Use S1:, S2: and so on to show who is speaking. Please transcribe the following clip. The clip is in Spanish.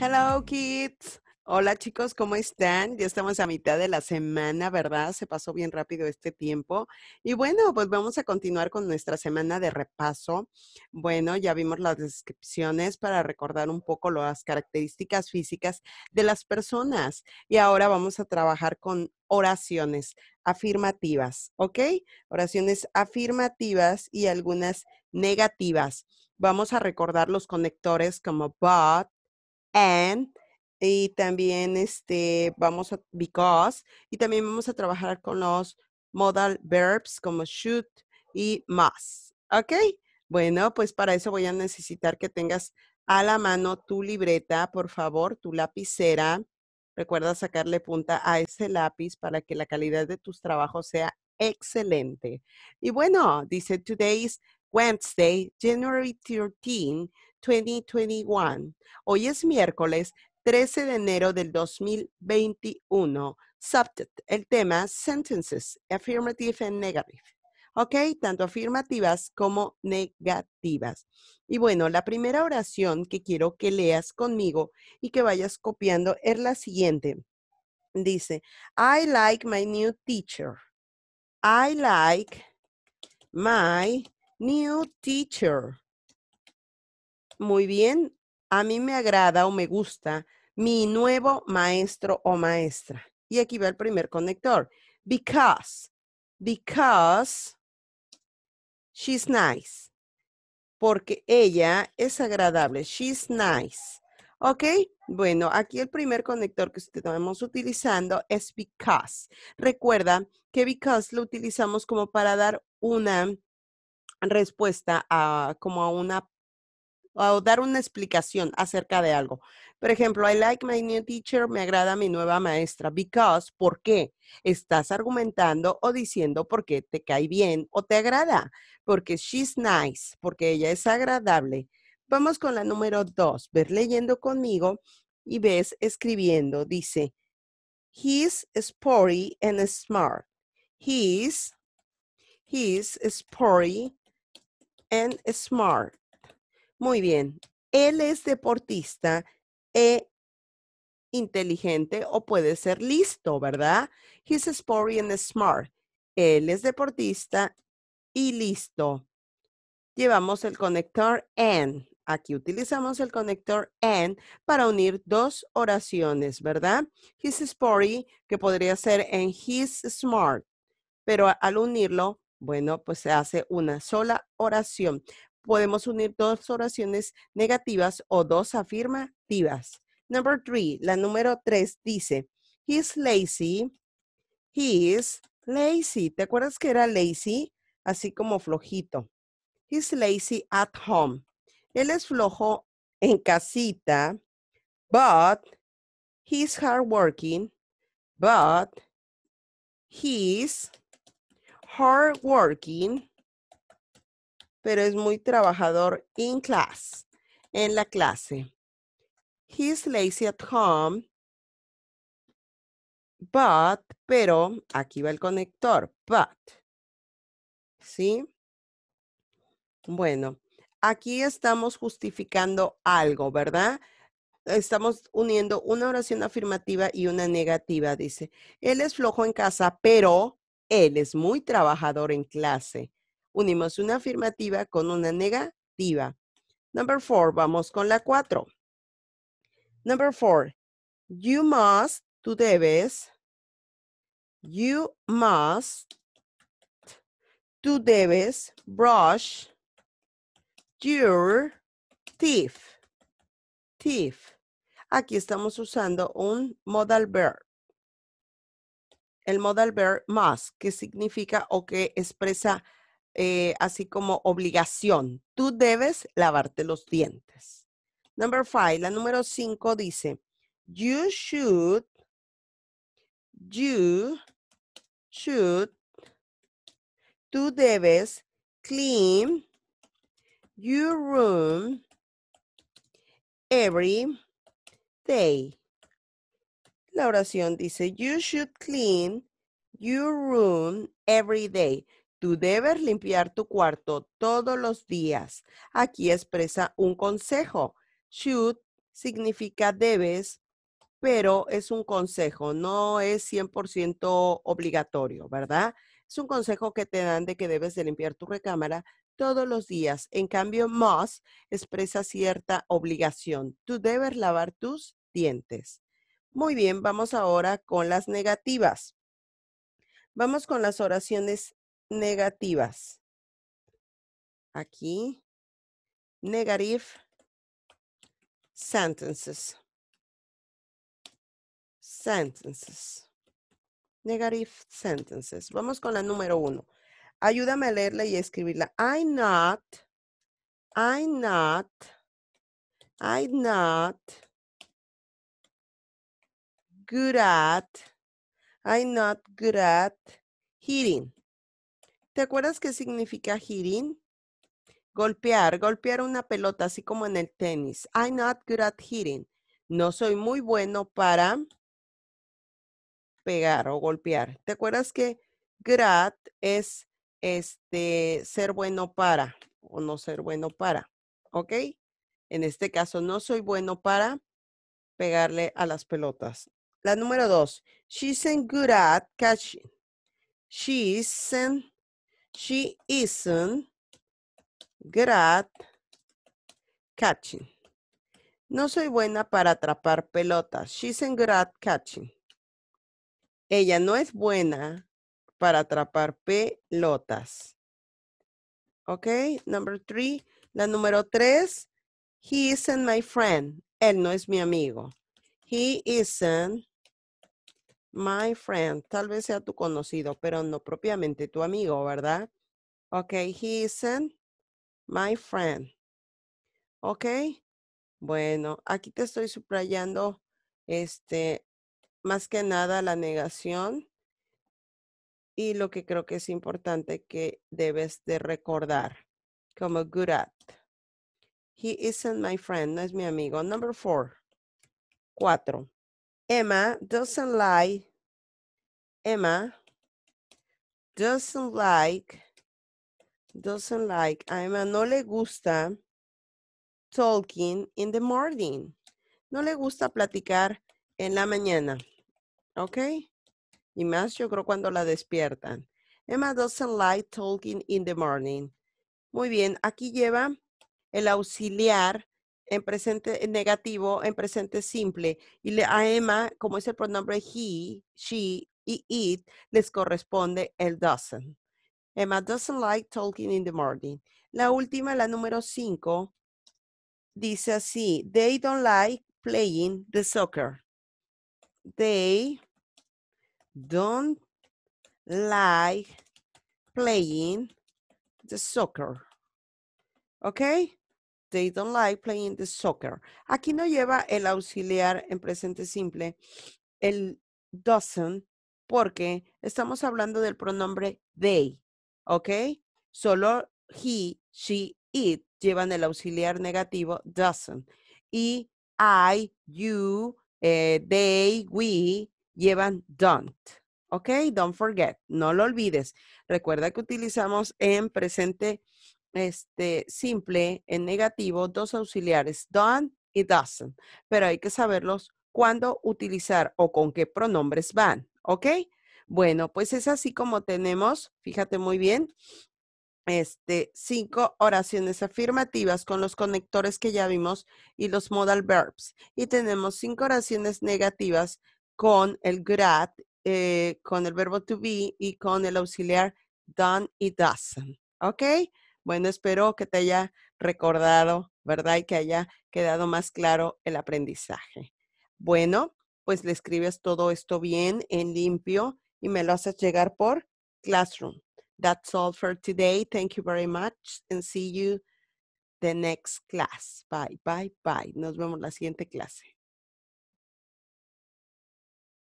S1: Hello kids. Hola chicos, ¿cómo están? Ya estamos a mitad de la semana, ¿verdad? Se pasó bien rápido este tiempo. Y bueno, pues vamos a continuar con nuestra semana de repaso. Bueno, ya vimos las descripciones para recordar un poco las características físicas de las personas. Y ahora vamos a trabajar con oraciones afirmativas, ¿ok? Oraciones afirmativas y algunas negativas. Vamos a recordar los conectores como but, and y también este vamos a because y también vamos a trabajar con los modal verbs como should y must. ¿Ok? Bueno, pues para eso voy a necesitar que tengas a la mano tu libreta, por favor, tu lapicera. Recuerda sacarle punta a ese lápiz para que la calidad de tus trabajos sea excelente. Y bueno, dice, today is Wednesday, January 13, 2021. Hoy es miércoles 13 de enero del 2021. Subject, el tema sentences, affirmative and negative. ¿Ok? Tanto afirmativas como negativas. Y bueno, la primera oración que quiero que leas conmigo y que vayas copiando es la siguiente. Dice, I like my new teacher. I like my new teacher muy bien, a mí me agrada o me gusta mi nuevo maestro o maestra. Y aquí va el primer conector. Because, because she's nice. Porque ella es agradable. She's nice. ¿Ok? Bueno, aquí el primer conector que estamos utilizando es because. Recuerda que because lo utilizamos como para dar una respuesta a, como a una o dar una explicación acerca de algo. Por ejemplo, I like my new teacher, me agrada mi nueva maestra, because, ¿por qué? Estás argumentando o diciendo por qué te cae bien o te agrada, porque she's nice, porque ella es agradable. Vamos con la número dos, ver leyendo conmigo y ves escribiendo, dice, he's sporty and smart. He's, he's sporty and smart. Muy bien. Él es deportista e inteligente o puede ser listo, ¿verdad? He's sporty and smart. Él es deportista y listo. Llevamos el conector and. Aquí utilizamos el conector and para unir dos oraciones, ¿verdad? He's sporty, que podría ser en he's smart, pero al unirlo, bueno, pues se hace una sola oración podemos unir dos oraciones negativas o dos afirmativas. Number three, la número tres dice, he's lazy, He's lazy. ¿Te acuerdas que era lazy? Así como flojito. He's lazy at home. Él es flojo en casita, but he's hardworking, but he's hardworking pero es muy trabajador in class, en la clase. He's lazy at home, but, pero, aquí va el conector, but, ¿sí? Bueno, aquí estamos justificando algo, ¿verdad? Estamos uniendo una oración afirmativa y una negativa. Dice, él es flojo en casa, pero él es muy trabajador en clase unimos una afirmativa con una negativa. Number four, vamos con la cuatro. Number four, you must, tú debes, you must, tú debes brush your teeth. Teeth. Aquí estamos usando un modal verb. El modal verb must, que significa o que expresa eh, así como obligación. Tú debes lavarte los dientes. Number five, la número cinco dice, you should, you should, tú debes clean your room every day. La oración dice, you should clean your room every day. Tú debes limpiar tu cuarto todos los días. Aquí expresa un consejo. Should significa debes, pero es un consejo, no es 100% obligatorio, ¿verdad? Es un consejo que te dan de que debes de limpiar tu recámara todos los días. En cambio, must expresa cierta obligación. Tú debes lavar tus dientes. Muy bien, vamos ahora con las negativas. Vamos con las oraciones negativas. Aquí, negative sentences. Sentences. Negative sentences. Vamos con la número uno. Ayúdame a leerla y escribirla. I not, I not, I not good at, I not good at hitting. ¿Te acuerdas qué significa hitting? Golpear, golpear una pelota, así como en el tenis. I'm not good at hitting. No soy muy bueno para pegar o golpear. ¿Te acuerdas que good at es este, ser bueno para o no ser bueno para? ¿Ok? En este caso, no soy bueno para pegarle a las pelotas. La número dos, She's good at catching. She isn't She isn't good catching. No soy buena para atrapar pelotas. She isn't good catching. Ella no es buena para atrapar pelotas. Ok, number three. La número tres. He isn't my friend. Él no es mi amigo. He isn't My friend, tal vez sea tu conocido, pero no propiamente tu amigo, ¿verdad? Ok, he isn't my friend. Ok, bueno, aquí te estoy subrayando este, más que nada la negación y lo que creo que es importante que debes de recordar como good at. He isn't my friend, no es mi amigo. Number four, cuatro. Emma doesn't like, Emma doesn't like, doesn't like, a Emma no le gusta talking in the morning. No le gusta platicar en la mañana. ¿Ok? Y más yo creo cuando la despiertan. Emma doesn't like talking in the morning. Muy bien, aquí lleva el auxiliar en presente negativo, en presente simple. Y le, a Emma, como es el pronombre he, she y it, les corresponde el doesn't. Emma doesn't like talking in the morning. La última, la número cinco, dice así, they don't like playing the soccer. They don't like playing the soccer. ¿Ok? they don't like playing the soccer. Aquí no lleva el auxiliar en presente simple, el doesn't, porque estamos hablando del pronombre they, ¿ok? Solo he, she, it llevan el auxiliar negativo doesn't. Y I, you, eh, they, we llevan don't. ¿Ok? Don't forget, no lo olvides. Recuerda que utilizamos en presente este, simple en negativo dos auxiliares, done y doesn't, pero hay que saberlos cuándo utilizar o con qué pronombres van, ¿ok? Bueno, pues es así como tenemos, fíjate muy bien, este, cinco oraciones afirmativas con los conectores que ya vimos y los modal verbs. Y tenemos cinco oraciones negativas con el grad, eh, con el verbo to be y con el auxiliar done y doesn't. ¿Ok? Bueno, espero que te haya recordado, ¿verdad? Y que haya quedado más claro el aprendizaje. Bueno, pues le escribes todo esto bien, en limpio, y me lo haces llegar por Classroom. That's all for today. Thank you very much and see you the next class. Bye, bye, bye. Nos vemos la siguiente clase.